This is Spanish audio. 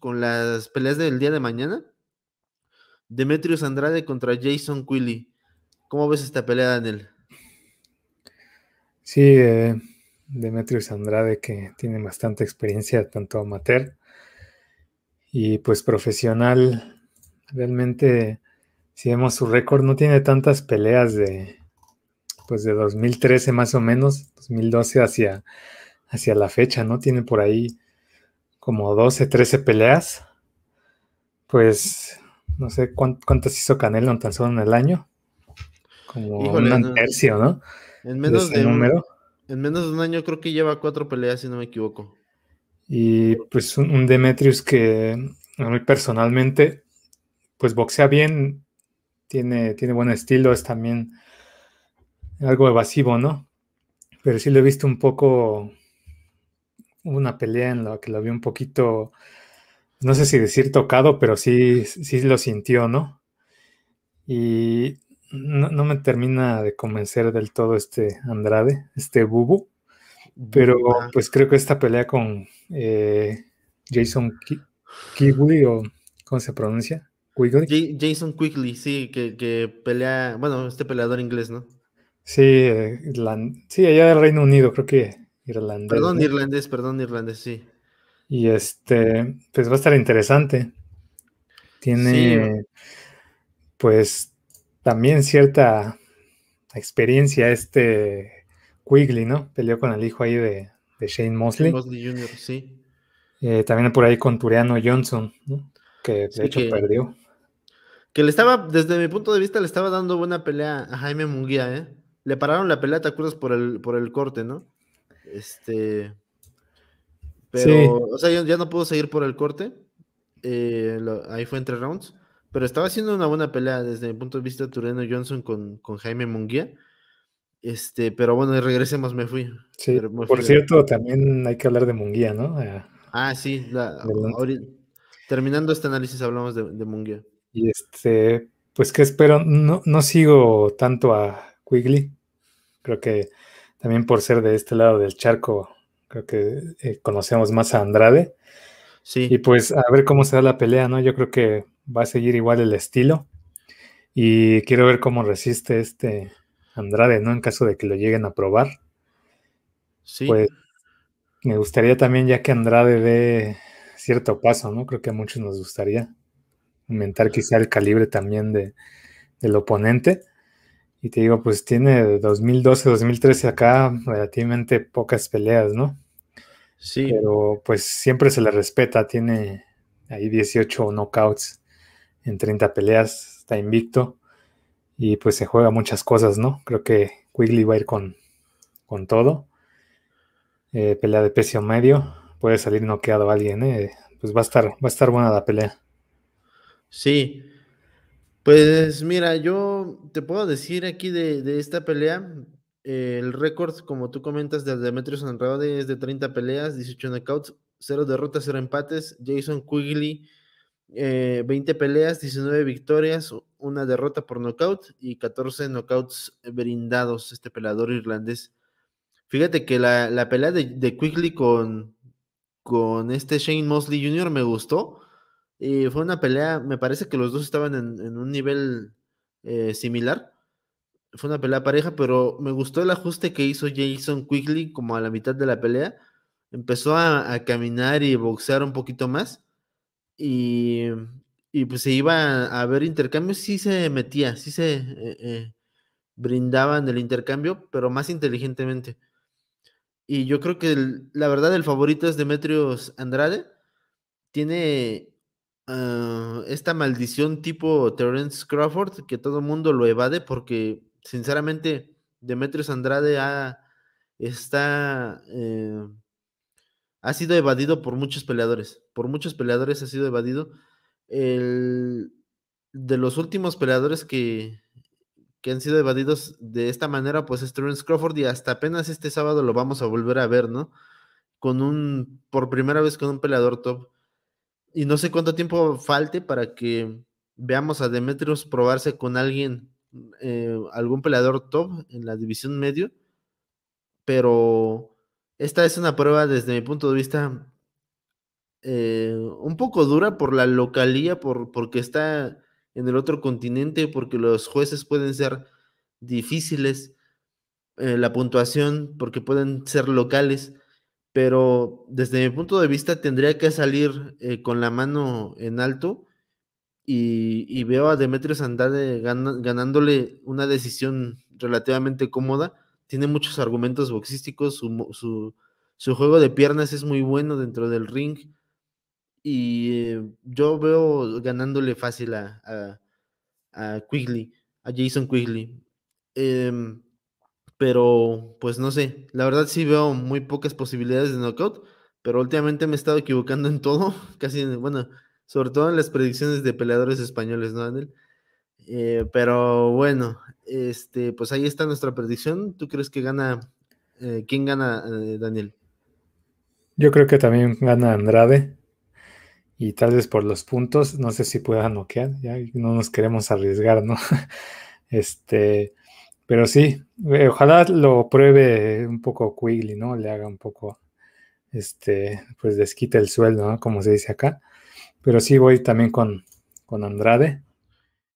con las peleas del día de mañana. demetrios Andrade contra Jason Quilly. ¿Cómo ves esta pelea, Daniel? Sí, demetrios eh, Demetrius Andrade que tiene bastante experiencia, tanto amateur y pues profesional. Realmente, si vemos su récord, no tiene tantas peleas de, pues de 2013 más o menos, 2012 hacia, hacia la fecha, ¿no? Tiene por ahí como 12, 13 peleas. Pues no sé cuántas hizo Canelo tan solo en el año. Como un tercio, ¿no? En menos este de, En menos de un año creo que lleva cuatro peleas, si no me equivoco. Y pues un, Demetrius que a mí personalmente, pues boxea bien, tiene, tiene buen estilo, es también algo evasivo, ¿no? Pero sí lo he visto un poco hubo una pelea en la que lo vi un poquito, no sé si decir tocado, pero sí, sí lo sintió, ¿no? Y no, me termina de convencer del todo este Andrade, este Bubu, pero pues creo que esta pelea con eh, Jason Quigley, o ¿cómo se pronuncia? Jason Quigley, sí, que, pelea, bueno, este peleador inglés, ¿no? Sí, eh, sí, allá del Reino Unido, creo que irlandés. Perdón, irlandés, perdón, irlandés, sí. Y este, pues va a estar interesante. Tiene, pues, también cierta experiencia este Quigley, ¿no? Peleó con el hijo ahí de, Shane Mosley. Mosley Jr., sí. Eh, también por ahí con Turiano Johnson, ¿no? Que de hecho perdió. Que le estaba, desde mi punto de vista, le estaba dando buena pelea a Jaime Munguía, ¿eh? Le pararon la pelea, ¿te acuerdas? Por el, por el corte, ¿no? Este. Pero, ya, no puedo seguir por el corte. Eh, ahí fue entre rounds. Pero estaba haciendo una buena pelea desde el punto de vista, Tureno Johnson con, con Jaime Munguía. Este, pero bueno, regresemos, me fui. por cierto, también hay que hablar de Munguía, ¿no? Eh, ah, sí, terminando este análisis hablamos de, Munguía. Y este, pues que espero, no, no sigo tanto a Quigley, creo que también por ser de este lado del charco, creo que eh, conocemos más a Andrade. Sí. Y pues a ver cómo se da la pelea, ¿no? Yo creo que va a seguir igual el estilo. Y quiero ver cómo resiste este Andrade, ¿no? En caso de que lo lleguen a probar. Sí. Pues me gustaría también, ya que Andrade dé cierto paso, ¿no? Creo que a muchos nos gustaría aumentar quizá el calibre también de, del oponente. Y te digo, pues tiene 2012, 2013 acá relativamente pocas peleas, ¿no? Sí. Pero pues siempre se le respeta, tiene ahí 18 knockouts en 30 peleas, está invicto y pues se juega muchas cosas, ¿no? Creo que Quigley va a ir con, con todo. Eh, pelea de peso medio, puede salir noqueado alguien, ¿eh? Pues va a estar, va a estar buena la pelea. Sí, pues mira, yo te puedo decir aquí de, esta pelea, el récord, como tú comentas, de Demetrio Andrade es de 30 peleas, 18 knockouts, 0 derrotas, 0 empates. Jason Quigley, 20 eh, peleas, 19 victorias, una derrota por knockout y 14 knockouts brindados, este peleador irlandés. Fíjate que la, la pelea de, de Quigley con, con este Shane Mosley Jr. me gustó y fue una pelea, me parece que los dos estaban en, un nivel eh, similar. Fue una pelea pareja, pero me gustó el ajuste que hizo Jason Quigley como a la mitad de la pelea. Empezó a, caminar y boxear un poquito más. Y, pues se iba a, ver intercambios, sí se metía, sí se eh, eh, brindaban el intercambio, pero más inteligentemente. Y yo creo que la verdad el favorito es Demetrios Andrade. Tiene Ah, esta maldición tipo Terence Crawford, que todo el mundo lo evade porque sinceramente Demetrius Andrade ha, está, eh, ha sido evadido por muchos peleadores, por muchos peleadores ha sido evadido. El, de los últimos peleadores que, que han sido evadidos de esta manera, pues es Terence Crawford y hasta apenas este sábado lo vamos a volver a ver, ¿no? Con un, por primera vez con un peleador top. Y no sé cuánto tiempo falte para que veamos a Demetrios probarse con alguien, mm, eh, algún peleador top en la división medio. Pero esta es una prueba desde mi punto de vista eh, un poco dura por la localía, por, porque está en el otro continente, porque los jueces pueden ser difíciles, en eh, la puntuación, porque pueden ser locales pero desde mi punto de vista tendría que salir eh, con la mano en alto y, veo a Demetrio Sandade ganándole una decisión relativamente cómoda. Tiene muchos argumentos boxísticos, su, juego de piernas es muy bueno dentro del ring y eh, yo veo ganándole fácil a, a Quigley, a Jason Quigley. Eh, pero pues no sé, la verdad sí veo muy pocas posibilidades de knockout, pero últimamente me he estado equivocando en todo, casi, bueno, sobre todo en las predicciones de peleadores españoles, ¿no, Daniel? Eh, pero bueno, este, pues ahí está nuestra predicción. ¿Tú crees que gana, eh, quién gana, eh, Daniel? Yo creo que también gana Andrade y tal vez por los puntos, no sé si pueda noquear, ya no nos queremos arriesgar, ¿no? este... Pero sí, eh, ojalá lo pruebe un poco Quigley, ¿no? Le haga un poco, este, pues desquita el sueldo, ¿no? Como se dice acá. Pero sí voy también con, con Andrade.